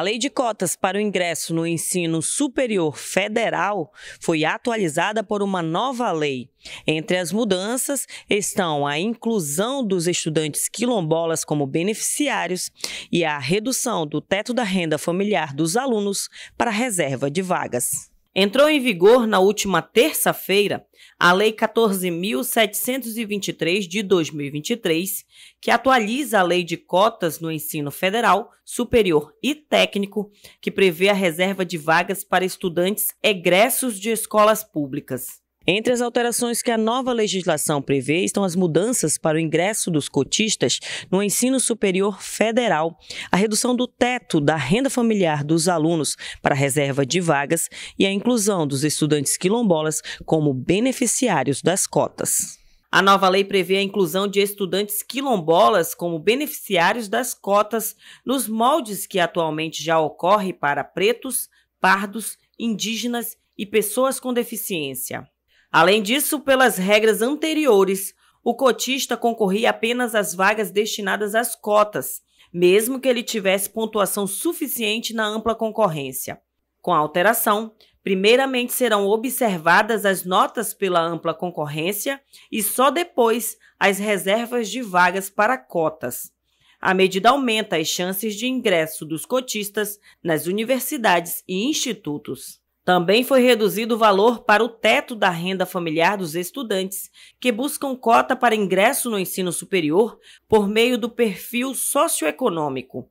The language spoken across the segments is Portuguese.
A lei de cotas para o ingresso no ensino superior federal foi atualizada por uma nova lei. Entre as mudanças estão a inclusão dos estudantes quilombolas como beneficiários e a redução do teto da renda familiar dos alunos para reserva de vagas. Entrou em vigor na última terça-feira a Lei 14.723 de 2023, que atualiza a Lei de Cotas no Ensino Federal, Superior e Técnico, que prevê a reserva de vagas para estudantes egressos de escolas públicas. Entre as alterações que a nova legislação prevê estão as mudanças para o ingresso dos cotistas no ensino superior federal, a redução do teto da renda familiar dos alunos para reserva de vagas e a inclusão dos estudantes quilombolas como beneficiários das cotas. A nova lei prevê a inclusão de estudantes quilombolas como beneficiários das cotas nos moldes que atualmente já ocorre para pretos, pardos, indígenas e pessoas com deficiência. Além disso, pelas regras anteriores, o cotista concorria apenas às vagas destinadas às cotas, mesmo que ele tivesse pontuação suficiente na ampla concorrência. Com a alteração, primeiramente serão observadas as notas pela ampla concorrência e só depois as reservas de vagas para cotas. A medida aumenta as chances de ingresso dos cotistas nas universidades e institutos. Também foi reduzido o valor para o teto da renda familiar dos estudantes que buscam cota para ingresso no ensino superior por meio do perfil socioeconômico.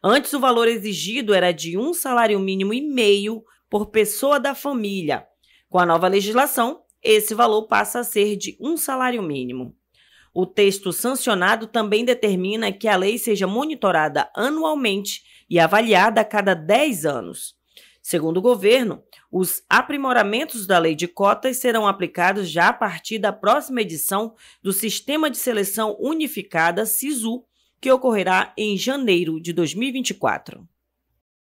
Antes, o valor exigido era de um salário mínimo e meio por pessoa da família. Com a nova legislação, esse valor passa a ser de um salário mínimo. O texto sancionado também determina que a lei seja monitorada anualmente e avaliada a cada 10 anos. Segundo o governo, os aprimoramentos da lei de cotas serão aplicados já a partir da próxima edição do Sistema de Seleção Unificada SISU, que ocorrerá em janeiro de 2024.